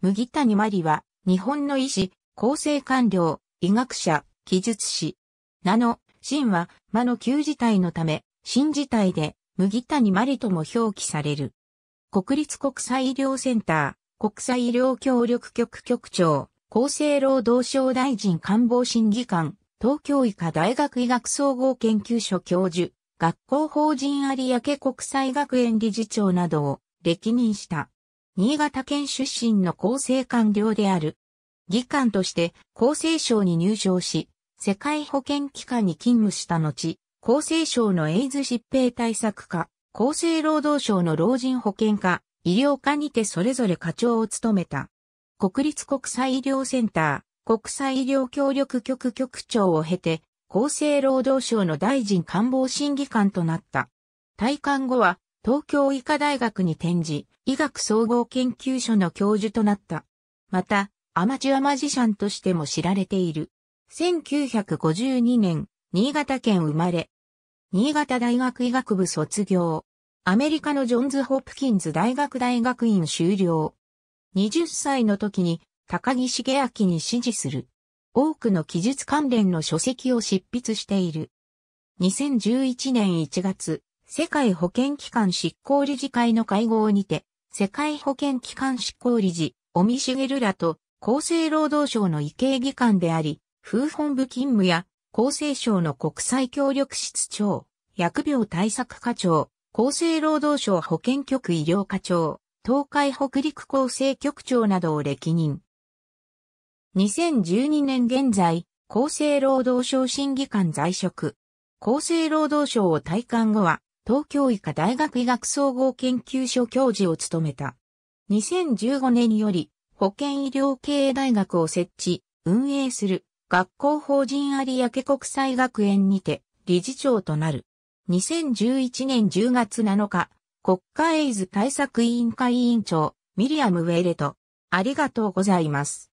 麦谷まりは、日本の医師、厚生官僚、医学者、技術士。名の、真は、魔の旧事態のため、新事態で、麦谷まりとも表記される。国立国際医療センター、国際医療協力局局長、厚生労働省大臣官房審議官、東京医科大学医学総合研究所教授、学校法人有明国際学園理事長などを歴任した。新潟県出身の厚生官僚である。議官として厚生省に入省し、世界保健機関に勤務した後、厚生省のエイズ疾病対策課、厚生労働省の老人保健課、医療課にてそれぞれ課長を務めた。国立国際医療センター、国際医療協力局局長を経て、厚生労働省の大臣官房審議官となった。退官後は、東京医科大学に転じ、医学総合研究所の教授となった。また、アマチュアマジシャンとしても知られている。1952年、新潟県生まれ。新潟大学医学部卒業。アメリカのジョンズ・ホプキンズ大学大学院修了。20歳の時に高木茂明に支持する。多くの記述関連の書籍を執筆している。2011年1月、世界保健機関執行理事会の会合にて、世界保健機関執行理事、尾身茂らと、厚生労働省の意見議官であり、風本部勤務や、厚生省の国際協力室長、薬病対策課長、厚生労働省保健局医療課長、東海北陸厚生局長などを歴任。2012年現在、厚生労働省審議官在職。厚生労働省を退官後は、東京医科大学医学総合研究所教授を務めた。2015年より保健医療経営大学を設置、運営する学校法人有明国際学園にて理事長となる。2011年10月7日、国家エイズ対策委員会委員長、ミリアム・ウェイレと、ありがとうございます。